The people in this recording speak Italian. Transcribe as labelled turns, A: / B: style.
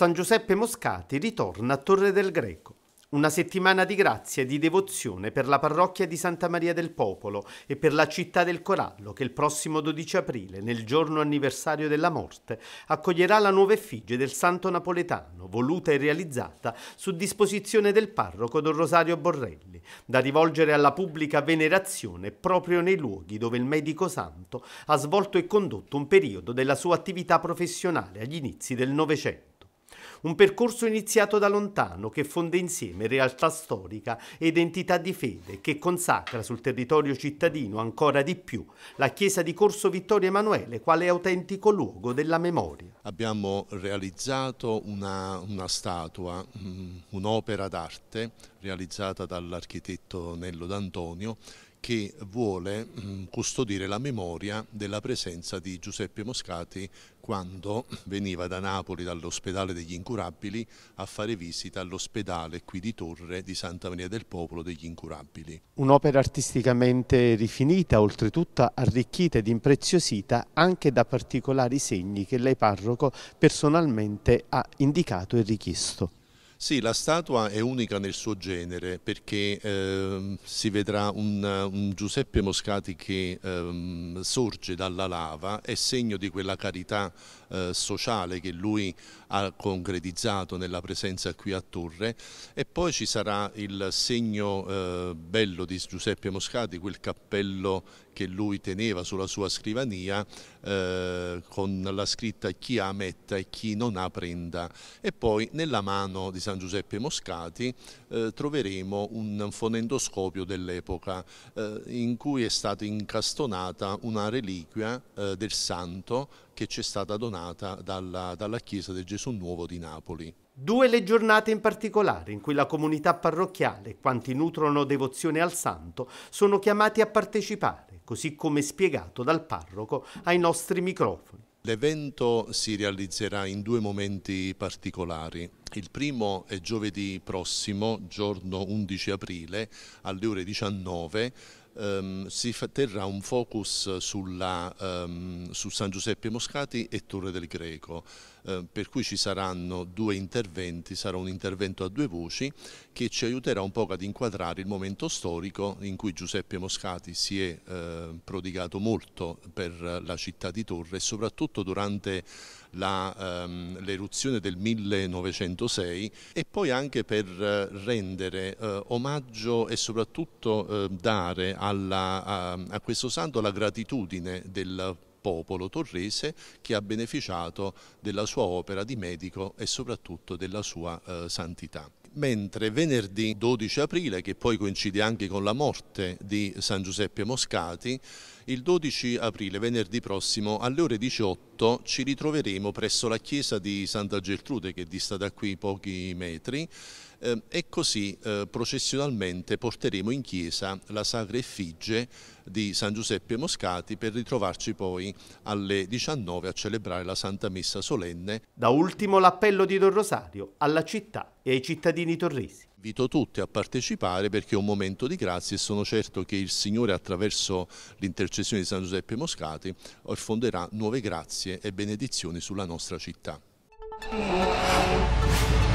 A: San Giuseppe Moscati ritorna a Torre del Greco. Una settimana di grazia e di devozione per la parrocchia di Santa Maria del Popolo e per la città del Corallo che il prossimo 12 aprile, nel giorno anniversario della morte, accoglierà la nuova effigie del santo napoletano, voluta e realizzata su disposizione del parroco Don Rosario Borrelli, da rivolgere alla pubblica venerazione proprio nei luoghi dove il medico santo ha svolto e condotto un periodo della sua attività professionale agli inizi del Novecento. Un percorso iniziato da lontano che fonde insieme realtà storica e identità di fede che consacra sul territorio cittadino ancora di più la chiesa di Corso Vittorio Emanuele quale autentico luogo della memoria.
B: Abbiamo realizzato una, una statua, mm, un'opera d'arte realizzata dall'architetto Nello D'Antonio che vuole mm, custodire la memoria della presenza di Giuseppe Moscati quando veniva da Napoli dall'ospedale degli incurabili a fare visita all'ospedale qui di Torre di Santa Maria del Popolo degli incurabili.
A: Un'opera artisticamente rifinita, oltretutto arricchita ed impreziosita anche da particolari segni che lei parroco personalmente ha indicato e richiesto.
B: Sì, la statua è unica nel suo genere perché eh, si vedrà un, un, Giuseppe Moscati che eh, sorge dalla lava, è segno di quella carità eh, sociale che lui ha concretizzato nella presenza qui a Torre e poi ci sarà il segno eh, bello di Giuseppe Moscati, quel cappello che lui teneva sulla sua scrivania eh, con la scritta chi ha metta e chi non ha prenda e poi nella mano di San San Giuseppe Moscati eh, troveremo un fonendoscopio dell'epoca eh, in cui è stata incastonata una reliquia eh, del santo che ci è stata donata dalla, dalla chiesa del Gesù Nuovo di Napoli. Due le giornate in particolare in cui la comunità parrocchiale,
A: quanti nutrono devozione al santo, sono chiamati a partecipare, così come spiegato
B: dal parroco ai nostri microfoni. L'evento si realizzerà in due momenti particolari. Il primo è giovedì prossimo, giorno 11 aprile, alle ore 19, Um, ehm, si terrà un focus sulla, um, su San Giuseppe Moscati e Torre del Greco. Eh, per cui ci saranno due interventi, sarà un intervento a due voci che ci aiuterà un po' ad inquadrare il momento storico in cui Giuseppe Moscati si è eh, prodigato molto per la città di Torre e soprattutto durante ehm, l'eruzione del 1906 e poi anche per eh, rendere eh, omaggio e soprattutto dare alla, a, a questo santo la gratitudine del popolo torrese che ha beneficiato della sua opera di medico e soprattutto della sua eh, santità mentre venerdì 12 aprile, che poi coincide anche con la morte di San Giuseppe Moscati, il 12 aprile, venerdì prossimo, alle ore 18, punto ci ritroveremo presso la chiesa di Santa Gertrude che dista da qui pochi metri eh, e così eh, processionalmente porteremo in chiesa la sacra effigie di San Giuseppe Moscati per ritrovarci poi alle 19 a celebrare la Santa Messa Solenne. Da ultimo l'appello di Don Rosario alla città e ai cittadini torresi. Invito tutti a partecipare perché è un momento di grazia e sono certo che il Signore attraverso l'intercessione di San Giuseppe Moscati fonderà nuove grazie e benedizioni sulla nostra città.